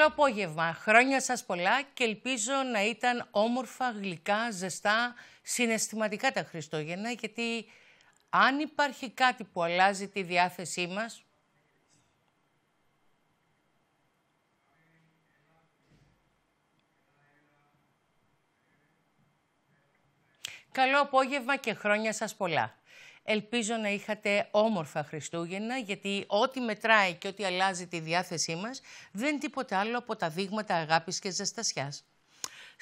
Καλό απόγευμα. Χρόνια σας πολλά και ελπίζω να ήταν όμορφα, γλυκά, ζεστά, συναισθηματικά τα Χριστόγεννα, γιατί αν υπάρχει κάτι που αλλάζει τη διάθεσή μας, Καλό απόγευμα και χρόνια σας πολλά. Ελπίζω να είχατε όμορφα Χριστούγεννα, γιατί ό,τι μετράει και ό,τι αλλάζει τη διάθεσή μας δεν είναι τίποτα άλλο από τα δείγματα αγάπης και ζεστασιάς.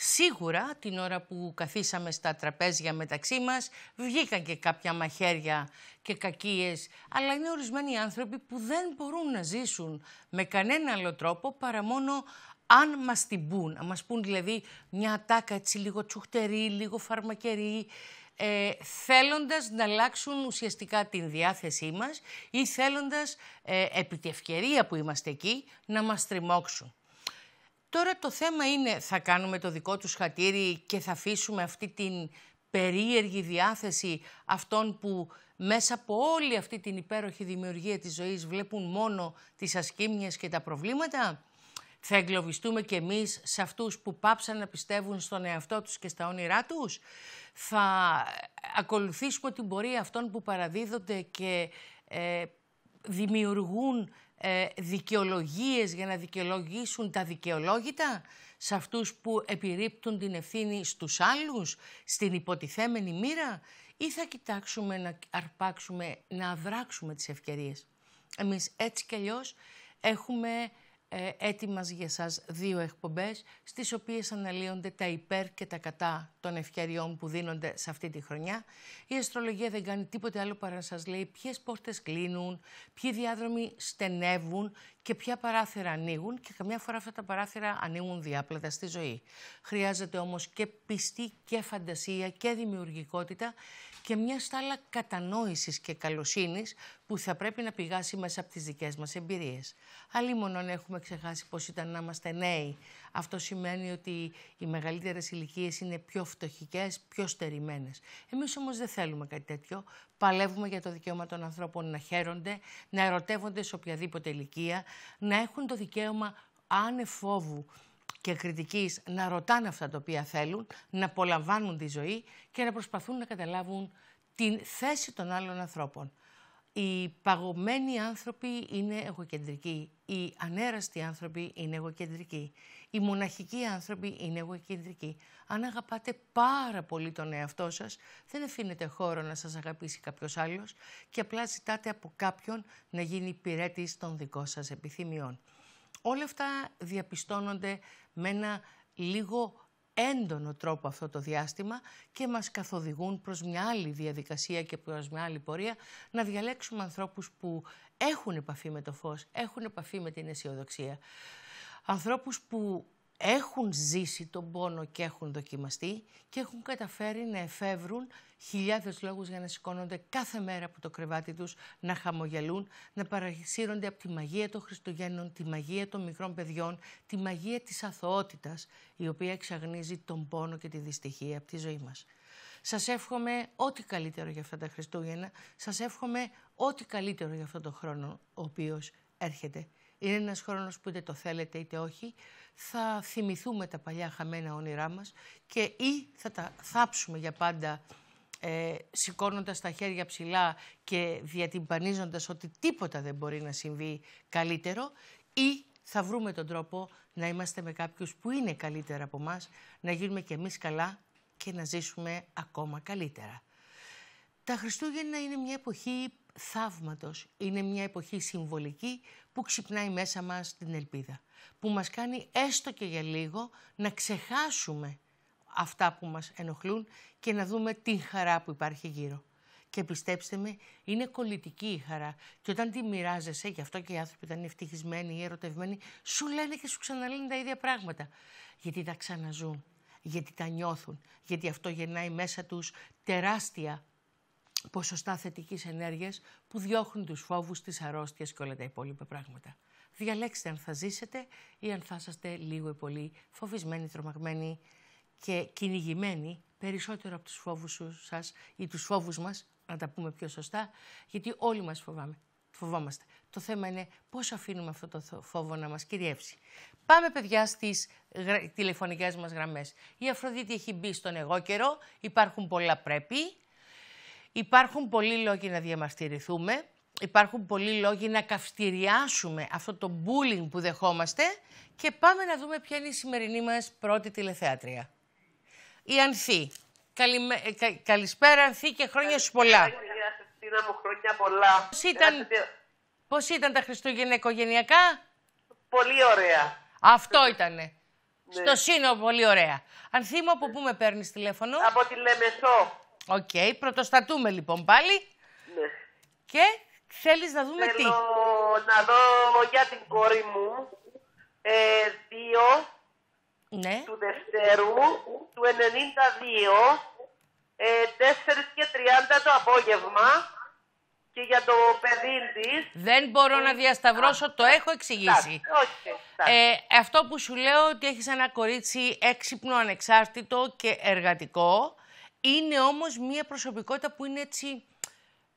Σίγουρα την ώρα που καθίσαμε στα τραπέζια μεταξύ μας βγήκαν και κάποια μαχαίρια και κακίες, αλλά είναι ορισμένοι άνθρωποι που δεν μπορούν να ζήσουν με κανένα άλλο τρόπο παρά μόνο αν μας την πούν, Αν μας πούν δηλαδή μια τάκα έτσι λίγο τσουχτερή, λίγο φαρμακερή, ε, θέλοντας να αλλάξουν ουσιαστικά την διάθεσή μας ή θέλοντας ε, επί τη ευκαιρία που είμαστε εκεί να μας τριμώξουν. Τώρα το θέμα είναι θα κάνουμε το δικό τους χατήρι και θα αφήσουμε αυτή την περίεργη διάθεση αυτών που μέσα από όλη αυτή την υπέροχη δημιουργία της ζωής βλέπουν μόνο τις ασκήμιες και τα προβλήματα θα εγκλωβιστούμε κι εμείς σε αυτούς που πάψαν να πιστεύουν στον εαυτό τους και στα όνειρά τους. Θα ακολουθήσουμε την πορεία αυτών που παραδίδονται και ε, δημιουργούν ε, δικαιολογίες για να δικαιολογήσουν τα δικαιολόγητα σε αυτούς που επιρρύπτουν την ευθύνη στους άλλους, στην υποτιθέμενη μοίρα ή θα κοιτάξουμε να αρπάξουμε, να αδράξουμε τις ευκαιρίες. Εμείς έτσι κι έχουμε ε, για σας δύο εκπομπές, στις οποίες αναλύονται τα υπέρ και τα κατά των ευκαιριών που δίνονται σε αυτή τη χρονιά. Η αστρολογία δεν κάνει τίποτε άλλο παρά να σας λέει ποιες πόρτες κλείνουν, ποιοι διάδρομοι στενεύουν και ποια παράθυρα ανοίγουν και καμιά φορά αυτά τα παράθυρα ανοίγουν διάπλατα στη ζωή. Χρειάζεται όμως και πιστή και φαντασία και δημιουργικότητα και μια στάλα κατανόησης και καλοσύνης που θα πρέπει να πηγάσει μέσα από τις δικές μας εμπειρίες. Αλλήμον έχουμε ξεχάσει πώς ήταν να είμαστε νέοι, αυτό σημαίνει ότι οι μεγαλύτερες ηλικίες είναι πιο φτωχικές, πιο στερημένες. Εμείς όμως δεν θέλουμε κάτι τέτοιο. Παλεύουμε για το δικαίωμα των ανθρώπων να χαίρονται, να ερωτεύονται σε οποιαδήποτε ηλικία, να έχουν το δικαίωμα άνευ φόβου και κριτικής να ρωτάνε αυτά τα οποία θέλουν, να απολαμβάνουν τη ζωή και να προσπαθούν να καταλάβουν την θέση των άλλων ανθρώπων. Οι παγωμένοι άνθρωποι είναι εγωκεντρικοί. Οι ανέραστοι άνθρωποι είναι εγωκεντρικοί. Οι μοναχικοί άνθρωποι είναι εγωκεντρικοί. Αν αγαπάτε πάρα πολύ τον εαυτό σας, δεν αφήνετε χώρο να σας αγαπήσει κάποιος άλλος και απλά ζητάτε από κάποιον να γίνει υπηρέτη των δικών σας επιθυμιών. Όλα αυτά διαπιστώνονται με ένα λίγο έντονο τρόπο αυτό το διάστημα και μας καθοδηγούν προς μια άλλη διαδικασία και προς μια άλλη πορεία να διαλέξουμε ανθρώπους που έχουν επαφή με το φως, έχουν επαφή με την αισιοδοξία. Ανθρώπους που έχουν ζήσει τον πόνο και έχουν δοκιμαστεί και έχουν καταφέρει να εφεύρουν χιλιάδες λόγους για να σηκώνονται κάθε μέρα από το κρεβάτι τους, να χαμογελούν, να παρασύρονται από τη μαγεία των Χριστουγέννων, τη μαγεία των μικρών παιδιών, τη μαγεία της αθωότητας, η οποία εξαγνίζει τον πόνο και τη δυστυχία από τη ζωή μας. Σας εύχομαι ό,τι καλύτερο για αυτά τα Χριστούγεννα, σας εύχομαι ό,τι καλύτερο για αυτόν τον χρόνο ο οποίος έρχεται. Είναι ένας χρόνος που είτε το θέλετε είτε όχι, θα θυμηθούμε τα παλιά χαμένα όνειρά μας και ή θα τα θάψουμε για πάντα ε, σηκώνοντας τα χέρια ψηλά και διατυμπανίζοντας ότι τίποτα δεν μπορεί να συμβεί καλύτερο ή θα βρούμε τον τρόπο να είμαστε με κάποιους που είναι καλύτερα από μας, να γίνουμε κι εμείς καλά και να ζήσουμε ακόμα καλύτερα. Τα Χριστούγεννα είναι μια εποχή θαύματος είναι μια εποχή συμβολική που ξυπνάει μέσα μας την ελπίδα. Που μας κάνει έστω και για λίγο να ξεχάσουμε αυτά που μας ενοχλούν και να δούμε την χαρά που υπάρχει γύρω. Και πιστέψτε με, είναι κολλητική η χαρά. Και όταν τη μοιράζεσαι, γι' αυτό και οι άνθρωποι ήταν ευτυχισμένοι ή ερωτευμένοι, σου λένε και σου ξαναλένε τα ίδια πράγματα. Γιατί τα ξαναζούν, γιατί τα νιώθουν, γιατί αυτό γεννάει μέσα τους τεράστια ποσοστά θετικής ενέργειας που διώχνουν τους φόβους, τις αρρώστιες και όλα τα υπόλοιπα πράγματα. Διαλέξτε αν θα ζήσετε ή αν θα είσαστε λίγο ή πολύ φοβισμένοι, τρομαγμένοι και κυνηγημένοι περισσότερο από τους φόβους σας ή τους φόβους μας να τα πούμε πιο σωστά, γιατί όλοι μας φοβάμαι. Φοβόμαστε. Το θέμα είναι πώς αφήνουμε αυτό το φόβο να μας κυριεύσει. Πάμε παιδιά στις γρα... τηλεφωνικές μας γραμμές. Η Αφροδίτη έχει μπει στον εγώ καιρό, υπάρχουν πολλά πρέπει. Υπάρχουν πολλοί λόγοι να διαμαστηριθούμε. υπάρχουν πολλοί λόγοι να καυστηριάσουμε αυτό το bullying που δεχόμαστε και πάμε να δούμε ποια είναι η σημερινή μας πρώτη τηλεθεάτρια. Η Ανθή. Ε, καλησπέρα Ανθή και χρόνια σου πολλά. Καλησπέρα, μου, χρόνια πολλά. Πώς ήταν, πώς ήταν τα Χριστούγεννα οικογενειακά? Πολύ ωραία. Αυτό ήτανε. Ναι. Στο σύνολο πολύ ωραία. Ανθή μου, από πού με παίρνεις τηλέφωνο? Από τη Λεμεσό. Οκ, okay, πρωτοστατούμε λοιπόν πάλι. Ναι. Και θέλεις να δούμε Θέλω τι. Θέλω να δω για την κόρη μου. Ε, δύο ναι. του Δευτέρου, του 92, ε, 4 και 30 το απόγευμα και για το παιδί της. Δεν μπορώ ε, να διασταυρώσω, το έχω εξηγήσει. ε, αυτό που σου λέω ότι έχεις ένα κορίτσι έξυπνο, ανεξάρτητο και εργατικό είναι όμως μια προσωπικότητα που είναι έτσι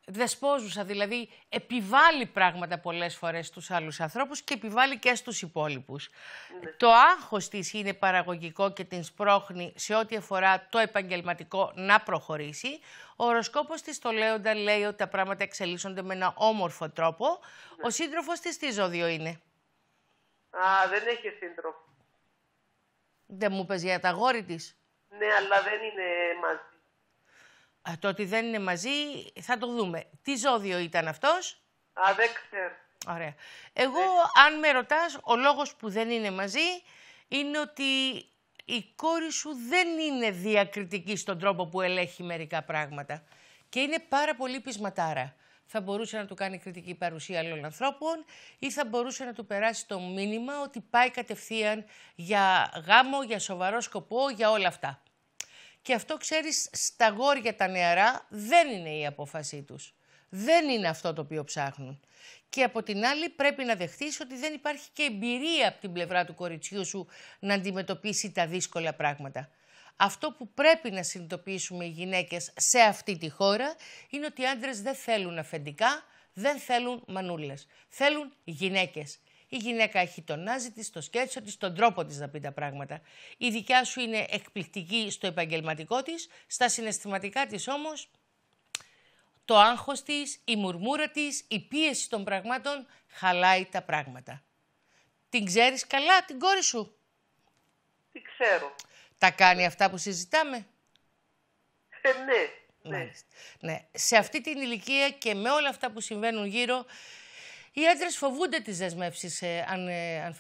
δεσπόζουσα, δηλαδή επιβάλλει πράγματα πολλές φορές στους άλλους ανθρώπους και επιβάλλει και στους υπόλοιπους. Ναι. Το άγχος της είναι παραγωγικό και την σπρώχνει σε ό,τι αφορά το επαγγελματικό να προχωρήσει. Ο οροσκόπος της το λέοντα λέει ότι τα πράγματα εξελίσσονται με ένα όμορφο τρόπο. Ναι. Ο σύντροφος της τι ζώδιο είναι. Α, δεν έχει σύντροφο. Δεν μου πες για τα γόρη της. Ναι, αλλά δεν είναι μαζί το ότι δεν είναι μαζί θα το δούμε. Τι ζώδιο ήταν αυτός? Α, δεν ξέρω. Ωραία. Εγώ, αν με ρωτάς, ο λόγος που δεν είναι μαζί είναι ότι η κόρη σου δεν είναι διακριτική στον τρόπο που ελέγχει μερικά πράγματα. Και είναι πάρα πολύ πεισματάρα. Θα μπορούσε να του κάνει κριτική παρουσία άλλων ανθρώπων ή θα μπορούσε να του περάσει το μήνυμα ότι πάει κατευθείαν για γάμο, για σοβαρό σκοπό, για όλα αυτά. Και αυτό ξέρεις στα γόρια τα νεαρά δεν είναι η απόφασή τους. Δεν είναι αυτό το οποίο ψάχνουν. Και από την άλλη πρέπει να δεχτείς ότι δεν υπάρχει και εμπειρία από την πλευρά του κοριτσιού σου να αντιμετωπίσει τα δύσκολα πράγματα. Αυτό που πρέπει να συνειδητοποιήσουμε οι γυναίκες σε αυτή τη χώρα είναι ότι οι άντρες δεν θέλουν αφεντικά, δεν θέλουν μανούλες. Θέλουν γυναίκες. Η γυναίκα έχει τον άζη της, το σκέτσο της, τον τρόπο της να πει τα πράγματα. Η δικιά σου είναι εκπληκτική στο επαγγελματικό της, στα συναισθηματικά της όμως. Το άγχος της, η μουρμούρα της, η πίεση των πραγμάτων χαλάει τα πράγματα. Την ξέρεις καλά την κόρη σου. Την ξέρω. Τα κάνει αυτά που συζητάμε. Ε, ναι. Ναι. ναι. Σε αυτή την ηλικία και με όλα αυτά που συμβαίνουν γύρω, οι άντρες φοβούνται τις δεσμεύσεις ε, αν, ε,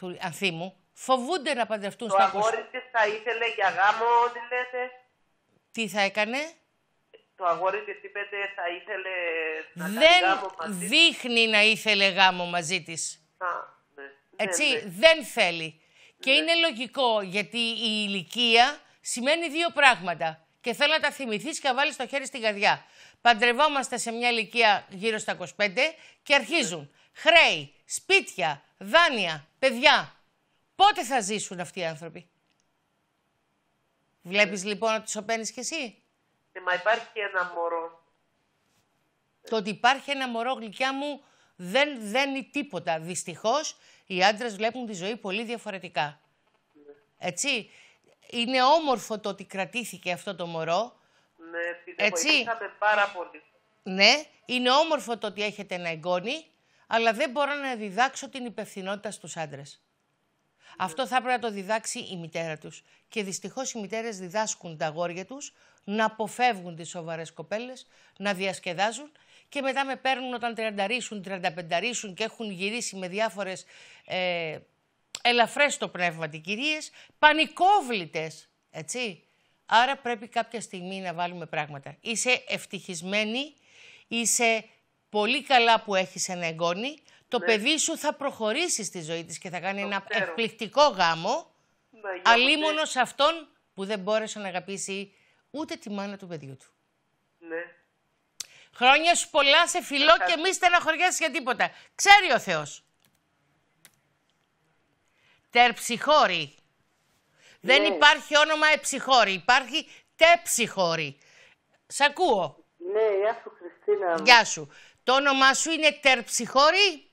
Φοβούνται να παντρευτούν το στα Το αγόρι της θα ήθελε για γάμο, ό,τι λέτε. Τι θα έκανε. Το αγόρι της είπε θα ήθελε να Δεν κάνει γάμο μαζί δείχνει να ήθελε γάμο μαζί της. Ναι. Έτσι, ναι, ναι. δεν θέλει. Και ναι. είναι λογικό γιατί η ηλικία σημαίνει δύο πράγματα. Και θέλω να τα θυμηθείς και να βάλεις το χέρι στην καρδιά. Παντρευόμαστε σε μια ηλικία γύρω στα 25 και αρχίζουν χρέη, σπίτια, δάνεια, παιδιά. Πότε θα ζήσουν αυτοί οι άνθρωποι. Βλέπεις λοιπόν ότι σωπαίνεις κι εσύ. Ναι, μα υπάρχει ένα μωρό. Το ότι υπάρχει ένα μωρό γλυκιά μου δεν δένει τίποτα. Δυστυχώς οι άντρες βλέπουν τη ζωή πολύ διαφορετικά. Ναι. Έτσι. Είναι όμορφο το ότι κρατήθηκε αυτό το μωρό. Ναι, Έτσι. πάρα πολύ. Ναι, είναι όμορφο το ότι έχετε ένα εγγόνι αλλά δεν μπορώ να διδάξω την υπευθυνότητα στους άντρες. Αυτό θα έπρεπε να το διδάξει η μητέρα τους. Και δυστυχώς οι μητέρες διδάσκουν τα αγόρια τους να αποφεύγουν τις σοβαρές κοπέλες, να διασκεδάζουν και μετά με παίρνουν όταν τριανταρίσουν, τριανταπενταρίσουν και έχουν γυρίσει με διάφορες ε, ελαφρές το πνεύμα κυρίες, πανικόβλητες, έτσι. Άρα πρέπει κάποια στιγμή να βάλουμε πράγματα. Είσαι ευτυχισμένη, είσαι πολύ καλά που έχεις ένα εγγόνι, το ναι. παιδί σου θα προχωρήσει στη ζωή της και θα κάνει ένα εκπληκτικό γάμο, ναι, σε αυτόν που δεν μπόρεσε να αγαπήσει ούτε τη μάνα του παιδιού του. Ναι. Χρόνια σου πολλά, σε φιλό και μη στεναχωριάσεις για τίποτα. Ξέρει ο Θεός. Τερψυχώρη. Δεν ναι. υπάρχει όνομα εψυχώρη, υπάρχει τεψυχώρη. Σ' ακούω. Ναι, γεια σου Χριστίνα. Γεια σου. Το όνομά σου είναι Τερψιχώρη.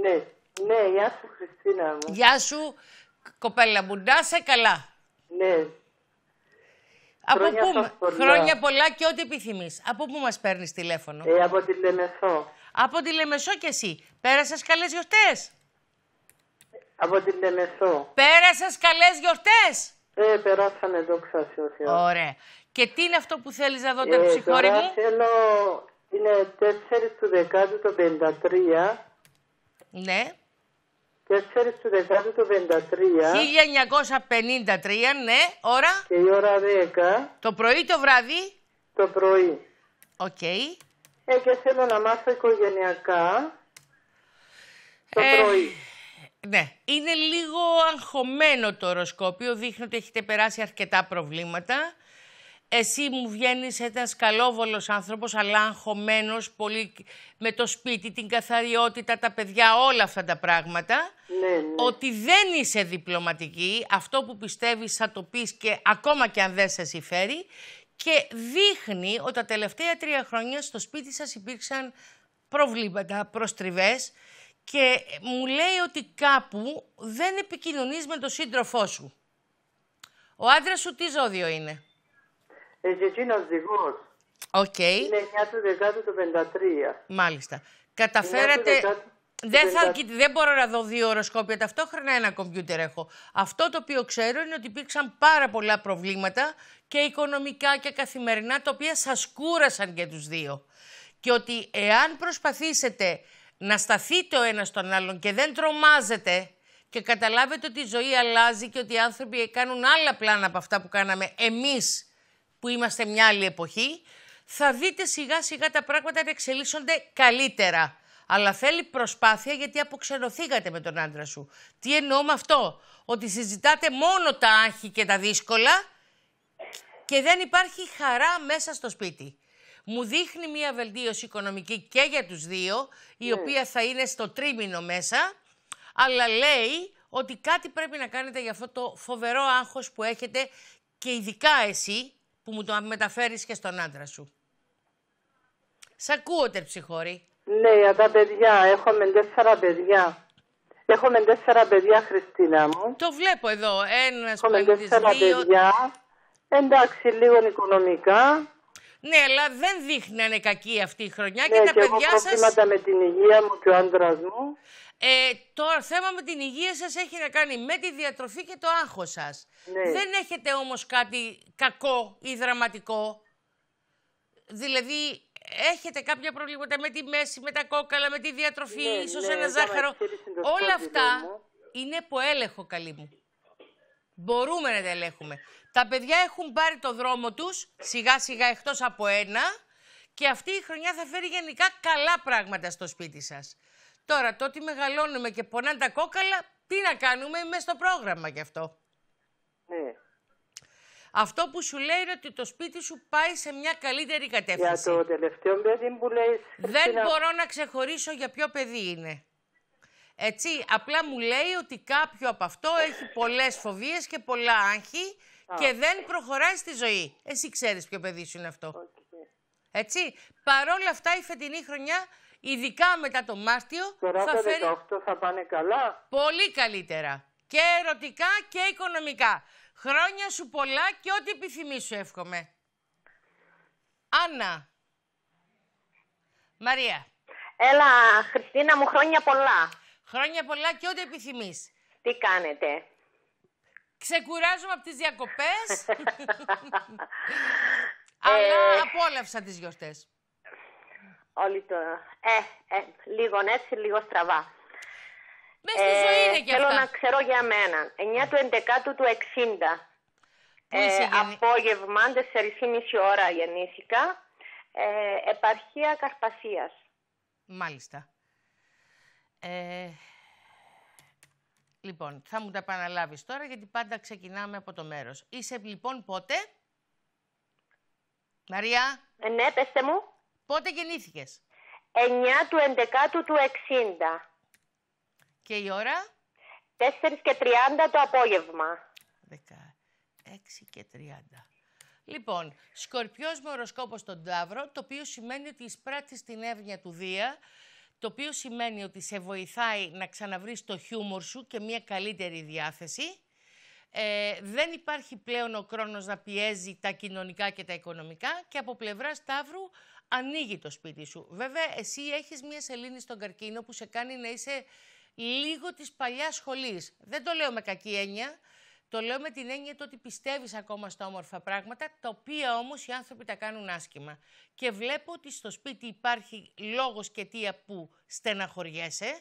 Ναι, ναι, γεια σου Χριστίνα μου. Γεια σου κοπέλα μου, καλά. Ναι. Από χρόνια πού, χρόνια πολλά και ό,τι επιθυμείς. Από πού μας παίρνεις τηλέφωνο. Ε, από τη Λεμεσό. Από τη Λεμεσό και εσύ. Πέρασες καλές γιορτές. Από τη Λεμεσό. Πέρασες καλές γιορτές. Ε, περάσανε δόξα σε Ωραία. Και τι είναι αυτό που θέλεις να δω, ε, ψυχόρη μου. θέλω είναι 4 του δεκάτου το 53. Ναι. 4 του δεκάτου το 53. 1953, ναι. Ώρα. Και η ώρα 10. Το πρωί το βράδυ. Το πρωί. Οκ. Okay. Ε, και θέλω να μάθω οικογενειακά. Το ε... πρωί. Ναι, είναι λίγο αγχωμένο το οροσκόπιο, δείχνει ότι έχετε περάσει αρκετά προβλήματα εσύ μου βγαίνεις, ένας καλόβολος άνθρωπος, αλλά αγχωμένο πολύ με το σπίτι, την καθαριότητα, τα παιδιά, όλα αυτά τα πράγματα. Ναι, ναι. Ότι δεν είσαι διπλωματική, αυτό που πιστεύεις, θα το πεις, και ακόμα και αν δεν σε συμφέρει. Και δείχνει ότι τα τελευταία τρία χρόνια στο σπίτι σας υπήρξαν προβλήματα, προστριβές και μου λέει ότι κάπου δεν επικοινωνείς με τον σύντροφό σου. Ο άντρας σου τι ζώδιο είναι. Εζετσίνο οδηγός. Οκ. Είναι 9 του δεκάτου του 53. Μάλιστα. Καταφέρατε. Δεν, θα... δεν μπορώ να δω δύο οροσκόπια ταυτόχρονα, ένα κομπιούτερ έχω. Αυτό το οποίο ξέρω είναι ότι υπήρξαν πάρα πολλά προβλήματα και οικονομικά και καθημερινά, τα οποία σας κούρασαν και τους δύο. Και ότι εάν προσπαθήσετε να σταθείτε ο ένας τον άλλον και δεν τρομάζετε και καταλάβετε ότι η ζωή αλλάζει και ότι οι άνθρωποι κάνουν άλλα πλάνα από αυτά που κάναμε εμείς που είμαστε μια άλλη εποχή, θα δείτε σιγά σιγά τα πράγματα να εξελίσσονται καλύτερα. Αλλά θέλει προσπάθεια γιατί αποξενωθήκατε με τον άντρα σου. Τι εννοώ με αυτό, ότι συζητάτε μόνο τα άγχη και τα δύσκολα και δεν υπάρχει χαρά μέσα στο σπίτι. Μου δείχνει μια βελτίωση οικονομική και για τους δύο, η ναι. οποία θα είναι στο τρίμηνο μέσα, αλλά λέει ότι κάτι πρέπει να κάνετε για αυτό το φοβερό άγχος που έχετε και ειδικά εσύ, που μου το μεταφέρεις και στον άντρα σου. Σ' ακούω, τερψυχώρη. Ναι, για τα παιδιά. Έχουμε τέσσερα παιδιά. Έχουμε τέσσερα παιδιά, Χριστίνα μου. Το βλέπω εδώ. Ένας Έχουμε τέσσερα παιδιά. Εντάξει, λίγο οικονομικά. Ναι, αλλά δεν δείχνει να κακή αυτή η χρονιά ναι, και τα και παιδιά σας. Έχω προβλήματα σας... με την υγεία μου και ο άντρας μου. Ε, το θέμα με την υγεία σας έχει να κάνει με τη διατροφή και το άγχος σας. Ναι. Δεν έχετε όμως κάτι κακό ή δραματικό. Δηλαδή, έχετε κάποια προβλήματα με τη μέση, με τα κόκαλα, με τη διατροφή, ναι, ίσως ναι, ένα ζάχαρο. Όλα αυτά είναι που έλεγχο, καλή μου. Μπορούμε να τα ελέγχουμε. Τα παιδιά έχουν πάρει το δρόμο τους, σιγά σιγά εκτός από ένα, και αυτή η χρονιά θα φέρει γενικά καλά πράγματα στο σπίτι σας. Τώρα, το ότι μεγαλώνουμε και πονάνε τα κόκαλα, τι να κάνουμε μέσα στο πρόγραμμα γι' αυτό. Ναι. Αυτό που σου λέει είναι ότι το σπίτι σου πάει σε μια καλύτερη κατεύθυνση. Για το τελευταίο παιδί που λέει... Δεν μπορώ να ξεχωρίσω για ποιο παιδί είναι. Έτσι, απλά μου λέει ότι κάποιο από αυτό έχει πολλές φοβίες και πολλά άγχη και δεν προχωράει στη ζωή. Εσύ ξέρεις ποιο παιδί σου είναι αυτό. Έτσι. Παρόλα αυτά η φετινή χρονιά, ειδικά μετά το Μάρτιο... Τώρα θα το θα πάνε καλά. Πολύ καλύτερα. Και ερωτικά και οικονομικά. Χρόνια σου πολλά και ό,τι επιθυμείς σου εύχομαι. Άννα. Μαρία. Έλα, Χριστίνα μου, χρόνια πολλά. Χρόνια πολλά και ό,τι επιθυμείς. Τι κάνετε. Ξεκουράζομαι από τις διακοπές. Αλλά ε, απόλαυσα τις γιορτές. Όλοι το... Ε, ε, λίγο έτσι, λίγο στραβά. Μες στη ε, ζωή είναι και Θέλω να ξέρω για μένα. 9 του 11 του 60. Πού ε, απόγευμα, 4,5 ώρα γεννήθηκα. Ε, επαρχία Καρπασίας. Μάλιστα. Ε, λοιπόν, θα μου τα επαναλάβεις τώρα γιατί πάντα ξεκινάμε από το μέρος. Είσαι λοιπόν πότε... Μαρία. Ε, ναι, πέστε μου. Πότε γεννήθηκες. 9 του 11 του 60. Και η ώρα. 4 και 30 το απόγευμα. 16 και 30. Λοιπόν, σκορπιός με οροσκόπο στον Ταύρο, το οποίο σημαίνει ότι εισπράττει την εύνοια του Δία, το οποίο σημαίνει ότι σε βοηθάει να ξαναβρεις το χιούμορ σου και μια καλύτερη διάθεση. Ε, δεν υπάρχει πλέον ο χρόνος να πιέζει τα κοινωνικά και τα οικονομικά και από πλευρά Σταύρου ανοίγει το σπίτι σου. Βέβαια, εσύ έχεις μια σελήνη στον καρκίνο που σε κάνει να είσαι λίγο της παλιάς σχολής. Δεν το λέω με κακή έννοια, το λέω με την έννοια του ότι πιστεύεις ακόμα στα όμορφα πράγματα, τα οποία όμως οι άνθρωποι τα κάνουν άσχημα. Και βλέπω ότι στο σπίτι υπάρχει λόγος και αιτία που στεναχωριέσαι,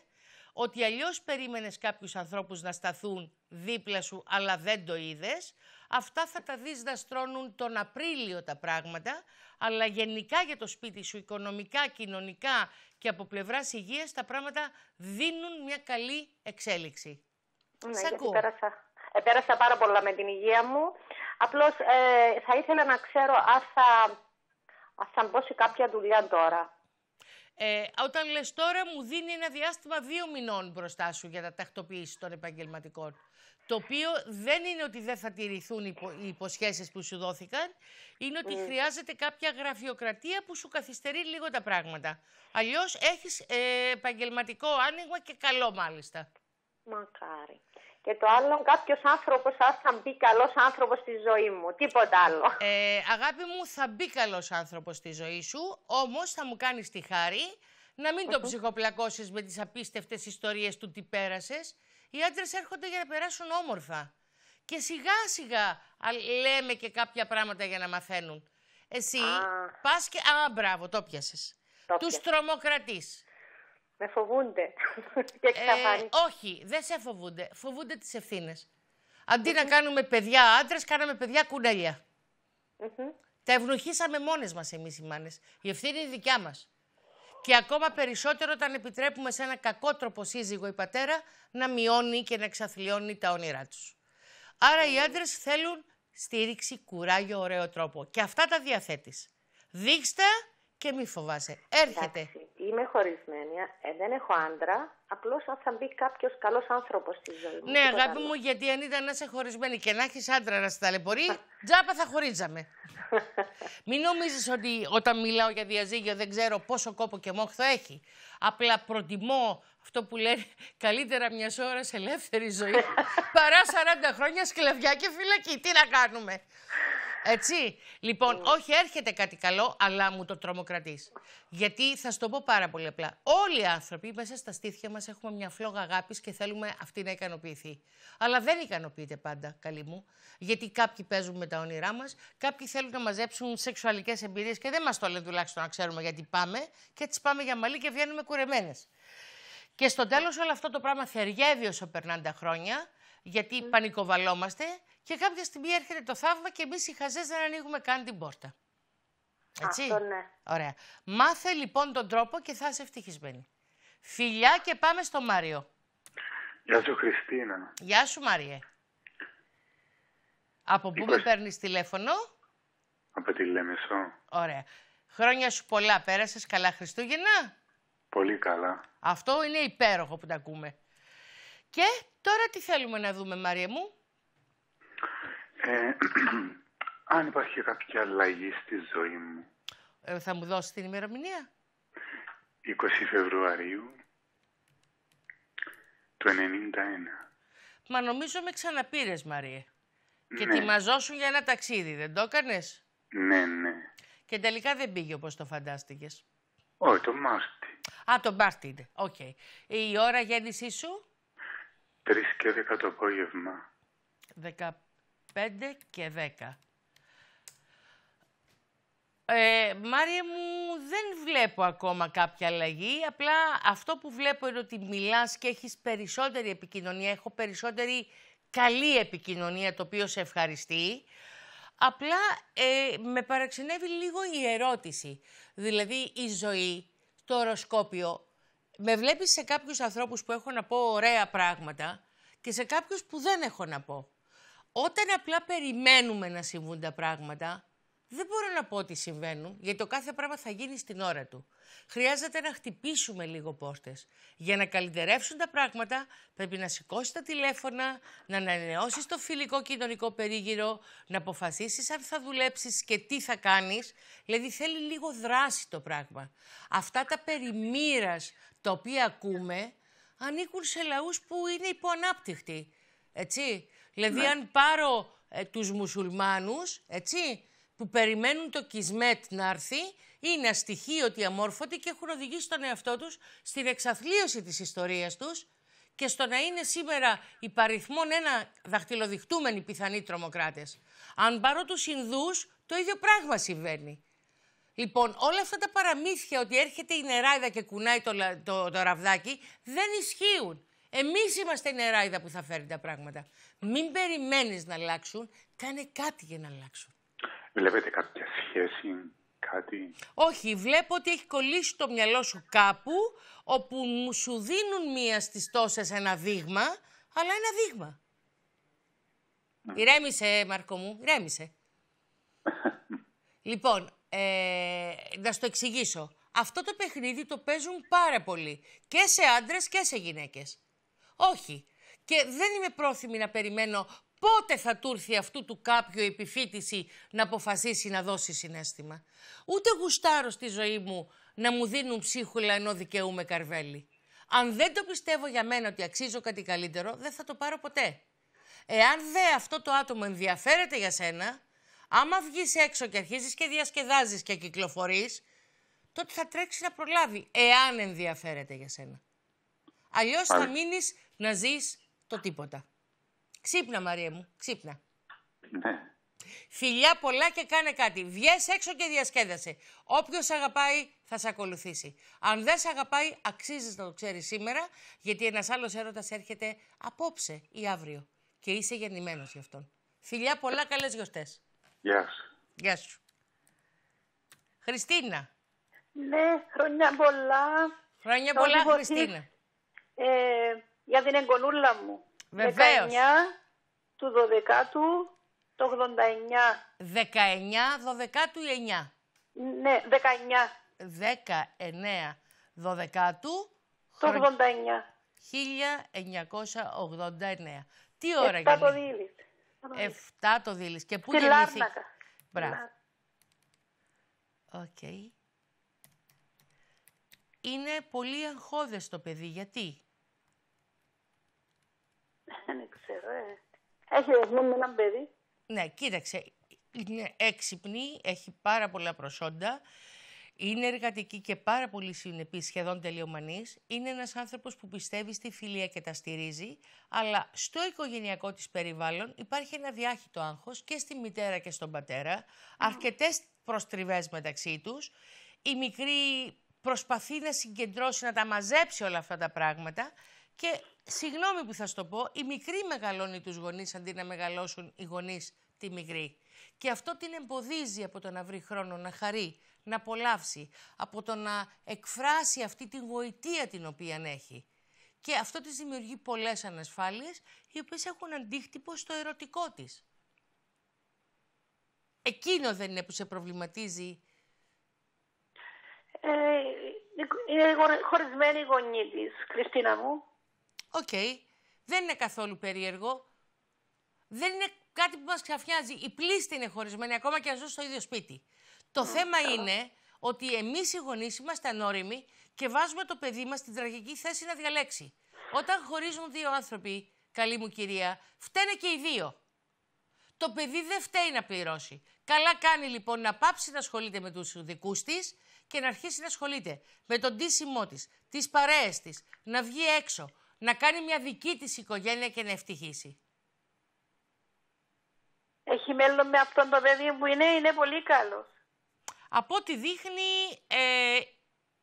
ότι αλλιώς περίμενες κάποιους ανθρώπους να σταθούν δίπλα σου, αλλά δεν το είδες. Αυτά θα τα δεις να στρώνουν τον Απρίλιο τα πράγματα, αλλά γενικά για το σπίτι σου, οικονομικά, κοινωνικά και από πλευράς υγείας, τα πράγματα δίνουν μια καλή εξέλιξη. Ναι, ακούω. Ε, πέρασα, πάρα πολλά με την υγεία μου. Απλώς ε, θα ήθελα να ξέρω αν θα, αν θα μπω σε κάποια δουλειά τώρα. Ε, όταν λες τώρα μου δίνει ένα διάστημα δύο μηνών μπροστά σου για τα τακτοποίηση των επαγγελματικών. Το οποίο δεν είναι ότι δεν θα τηρηθούν οι υποσχέσεις που σου δόθηκαν, είναι ότι ε. χρειάζεται κάποια γραφειοκρατία που σου καθυστερεί λίγο τα πράγματα. Αλλιώς έχεις ε, επαγγελματικό άνοιγμα και καλό μάλιστα. Μακάρι και το άλλο κάποιος άνθρωπος ας θα μπει καλός άνθρωπος στη ζωή μου, τίποτα άλλο. Ε, αγάπη μου, θα μπει καλός άνθρωπος στη ζωή σου, όμως θα μου κάνεις τη χάρη να μην το ψυχοπλακώσεις με τις απίστευτες ιστορίες του τι πέρασες. Οι άντρες έρχονται για να περάσουν όμορφα. Και σιγά σιγά λέμε και κάποια πράγματα για να μαθαίνουν. Εσύ πας και... Α, μπράβο, το πιάσες. Του τρομοκρατείς. Με φοβούνται. ε, όχι, δεν σε φοβούνται. Φοβούνται τις ευθύνες. να κάνουμε παιδιά άντρες, κάναμε παιδιά Τα ευνοχήσαμε μόνες μας εμείς οι μάνες. Η ευθύνη είναι δικιά μας. Και ακόμα περισσότερο όταν επιτρέπουμε σε ένα κακό τρόπο σύζυγο ή πατέρα να μειώνει και να εξαθλειώνει τα όνειρά τους. Άρα οι άντρες θέλουν στήριξη, κουράγιο, ωραίο τρόπο. Και αυτά τα διαθέτεις. Δείξτε και μη φοβάσαι. Έρχεται. είμαι χωρισμένη, ε, δεν έχω άντρα. Απλώς αν θα μπει κάποιος καλός άνθρωπος στη ζωή μου. Ναι, αγάπη μου, γιατί αν ήταν να είσαι χωρισμένη και να έχεις άντρα να σε ταλαιπωρεί, τζάπα θα χωρίζαμε. Μην νομίζεις ότι όταν μιλάω για διαζύγιο δεν ξέρω πόσο κόπο και μόχθο έχει. Απλά προτιμώ αυτό που λένε καλύτερα μιας ώρας ελεύθερη ζωή παρά 40 χρόνια σκλαβιά και φυλακή. Τι να κάνουμε. Έτσι. Λοιπόν, όχι έρχεται κάτι καλό, αλλά μου το τρομοκρατείς. Γιατί θα σου το πω πάρα πολύ απλά. Όλοι οι άνθρωποι μέσα στα στήθια μας έχουμε μια φλόγα αγάπης και θέλουμε αυτή να ικανοποιηθεί. Αλλά δεν ικανοποιείται πάντα, καλή μου. Γιατί κάποιοι παίζουν με τα όνειρά μας, κάποιοι θέλουν να μαζέψουν σεξουαλικές εμπειρίες και δεν μας το λένε τουλάχιστον να ξέρουμε γιατί πάμε. Και έτσι πάμε για μαλλί και βγαίνουμε κουρεμένες. Και στο τέλος όλο αυτό το πράγμα θεριεύει όσο περνάνε τα χρόνια γιατί mm. πανικοβαλόμαστε και κάποια στιγμή έρχεται το θαύμα και εμείς οι χαζές δεν ανοίγουμε καν την πόρτα. Έτσι. Αυτό ναι. Ωραία. Μάθε λοιπόν τον τρόπο και θα είσαι ευτυχισμένη. Φιλιά και πάμε στο Μάριο. Γεια σου Χριστίνα. Γεια σου Μάριε. Από πού με παίρνεις τηλέφωνο? Από τη Λέμεσο. Ωραία. Χρόνια σου πολλά. Πέρασες καλά Χριστούγεννα. Πολύ καλά. Αυτό είναι υπέροχο που τα ακούμε. Και Τώρα τι θέλουμε να δούμε, Μαρία μου. Ε, αν υπάρχει κάποια αλλαγή στη ζωή μου. Ε, θα μου δώσεις την ημερομηνία. 20 Φεβρουαρίου του 1991. Μα νομίζω με ξαναπήρες, Μαρία. Ναι. Και τη μαζώσουν για ένα ταξίδι, δεν το έκανες. Ναι, ναι. Και τελικά δεν πήγε όπως το φαντάστηκες. Όχι, το Μάρτι. Α, το Μάρτι Οκ. Η ώρα γέννησή σου. Τρεις και 10 το απόγευμα. 15 και 10. Ε, Μάριε μου, δεν βλέπω ακόμα κάποια αλλαγή. Απλά αυτό που βλέπω είναι ότι μιλάς και έχεις περισσότερη επικοινωνία. Έχω περισσότερη καλή επικοινωνία, το οποίο σε ευχαριστεί. Απλά ε, με παραξενεύει λίγο η ερώτηση. Δηλαδή η ζωή, το οροσκόπιο, με βλέπεις σε κάποιους ανθρώπους που έχω να πω ωραία πράγματα και σε κάποιους που δεν έχω να πω. Όταν απλά περιμένουμε να συμβούν τα πράγματα, δεν μπορώ να πω ότι συμβαίνουν, γιατί το κάθε πράγμα θα γίνει στην ώρα του. Χρειάζεται να χτυπήσουμε λίγο πόρτες. Για να καλυτερεύσουν τα πράγματα, πρέπει να σηκώσει τα τηλέφωνα, να ανανεώσει το φιλικό κοινωνικό περίγυρο, να αποφασίσεις αν θα δουλέψεις και τι θα κάνεις. Δηλαδή θέλει λίγο δράση το πράγμα. Αυτά τα περιμήρας τα οποία ακούμε ανήκουν σε λαούς που είναι υποανάπτυχτοι. Έτσι. Δηλαδή, ναι. αν πάρω ε, τους έτσι, που περιμένουν το κισμέτ να έρθει, είναι αστοιχείωτοι, ότι αμόρφωτοι και έχουν οδηγήσει τον εαυτό τους στην εξαθλίωση της ιστορίας τους και στο να είναι σήμερα η ένα δαχτυλοδειχτούμενοι πιθανοί τρομοκράτες. Αν πάρω τους Ινδούς, το ίδιο πράγμα συμβαίνει. Λοιπόν, όλα αυτά τα παραμύθια ότι έρχεται η νεράιδα και κουνάει το, το, το ραβδάκι δεν ισχύουν. Εμείς είμαστε η νεράιδα που θα φέρει τα πράγματα. Μην περιμένεις να αλλάξουν, κάνε κάτι για να αλλάξουν. Βλέπετε κάποια σχέση, κάτι. Όχι, βλέπω ότι έχει κολλήσει το μυαλό σου κάπου, όπου μου σου δίνουν μία στις τόσες ένα δείγμα, αλλά ένα δείγμα. Mm. Ηρέμησε, Μαρκό μου, ηρέμησε. λοιπόν, ε, να σου το εξηγήσω. Αυτό το παιχνίδι το παίζουν πάρα πολύ. Και σε άντρες και σε γυναίκες. Όχι. Και δεν είμαι πρόθυμη να περιμένω Πότε θα του έρθει αυτού του κάποιου επιφύτηση να αποφασίσει να δώσει συνέστημα. Ούτε γουστάρω στη ζωή μου να μου δίνουν ψίχουλα ενώ δικαιούμαι καρβέλι. Αν δεν το πιστεύω για μένα ότι αξίζω κάτι καλύτερο, δεν θα το πάρω ποτέ. Εάν δε αυτό το άτομο ενδιαφέρεται για σένα, άμα βγεις έξω και αρχίζεις και διασκεδάζεις και κυκλοφορείς, τότε θα τρέξει να προλάβει, εάν ενδιαφέρεται για σένα. Αλλιώς θα μείνεις να ζεις το τίποτα. Ξύπνα, Μαρία μου, ξύπνα. Ναι. Φιλιά πολλά και κάνε κάτι. Βγες έξω και διασκέδασε. Όποιος αγαπάει θα σε ακολουθήσει. Αν δεν σε αγαπάει, αξίζεις να το ξέρεις σήμερα, γιατί ένας άλλος έρωτας έρχεται απόψε ή αύριο. Και είσαι γεννημένος γι' αυτόν. Φιλιά πολλά, καλές γιορτές. Γεια σου. Γεια σου. Χριστίνα. Ναι, χρόνια πολλά. Χρόνια πολλά, Χριστίνα. Ε, για την εγκολούλα μου. Βεβαίως. 19 του 12 του το 89. 19 12ου ή 9. Ναι, 19. 19 12ου. Το 89. 1989. Τι ώρα Εφτά το δίλης. Εφτά το δίλης. Και πού Στη γεννήθηκε. Λάρνακα. Μπράβο. Οκ. Είναι πολύ αγχώδες το παιδί. Γιατί. Δεν ξέρω, ε. Έχει δεσμό με ένα παιδί. Ναι, κοίταξε. Είναι έξυπνη, έχει πάρα πολλά προσόντα. Είναι εργατική και πάρα πολύ συνεπής, σχεδόν τελειωμανή. Είναι ένας άνθρωπος που πιστεύει στη φιλία και τα στηρίζει, αλλά στο οικογενειακό της περιβάλλον υπάρχει ένα διάχυτο άγχος και στη μητέρα και στον πατέρα, αρκετές προστριβές μεταξύ τους. Η μικρή προσπαθεί να συγκεντρώσει, να τα μαζέψει όλα αυτά τα πράγματα και συγγνώμη που θα σου το πω, η μικρή μεγαλώνει τους γονείς αντί να μεγαλώσουν οι γονείς τη μικρή. Και αυτό την εμποδίζει από το να βρει χρόνο να χαρεί, να απολαύσει, από το να εκφράσει αυτή τη γοητεία την οποία έχει. Και αυτό της δημιουργεί πολλές ανασφάλειες, οι οποίες έχουν αντίκτυπο στο ερωτικό της. Εκείνο δεν είναι που σε προβληματίζει. Ε, είναι χωρισμένη η γονή της, Κριστίνα μου. Οκ. Okay. Δεν είναι καθόλου περίεργο. Δεν είναι κάτι που μας ξαφνιάζει. Η πλήστη είναι χωρισμένη ακόμα και αν ζω στο ίδιο σπίτι. Το θέμα είναι ότι εμείς οι γονείς είμαστε ανώριμοι και βάζουμε το παιδί μας στην τραγική θέση να διαλέξει. Όταν χωρίζουν δύο άνθρωποι, καλή μου κυρία, φταίνε και οι δύο. Το παιδί δεν φταίει να πληρώσει. Καλά κάνει λοιπόν να πάψει να ασχολείται με τους δικούς της και να αρχίσει να ασχολείται με τον τίσιμό της, τις παρέες της, να βγει έξω, να κάνει μια δική της οικογένεια και να ευτυχήσει. Έχει μέλλον με αυτόν το παιδί που είναι, είναι πολύ καλός. Από ό,τι δείχνει ε,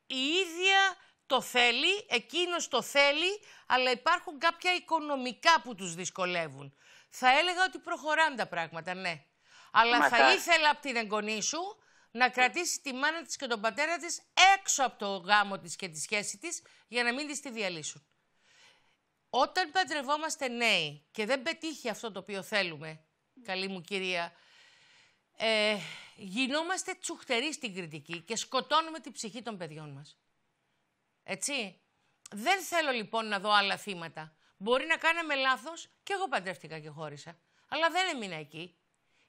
η ίδια το θέλει, εκείνος το θέλει, αλλά υπάρχουν κάποια οικονομικά που τους δυσκολεύουν. Θα έλεγα ότι προχωράνε τα πράγματα, ναι. Αλλά θα ήθελα από την εγγονή σου να κρατήσει τη μάνα της και τον πατέρα της έξω από το γάμο της και τη σχέση της για να μην της διαλύσουν. Όταν παντρευόμαστε νέοι και δεν πετύχει αυτό το οποίο θέλουμε, καλή μου κυρία, ε, γινόμαστε τσουχτεροί στην κριτική και σκοτώνουμε την ψυχή των παιδιών μας. Έτσι. Δεν θέλω λοιπόν να δω άλλα θύματα. Μπορεί να κάναμε λάθος και εγώ παντρεύτηκα και χώρισα. Αλλά δεν έμεινα εκεί.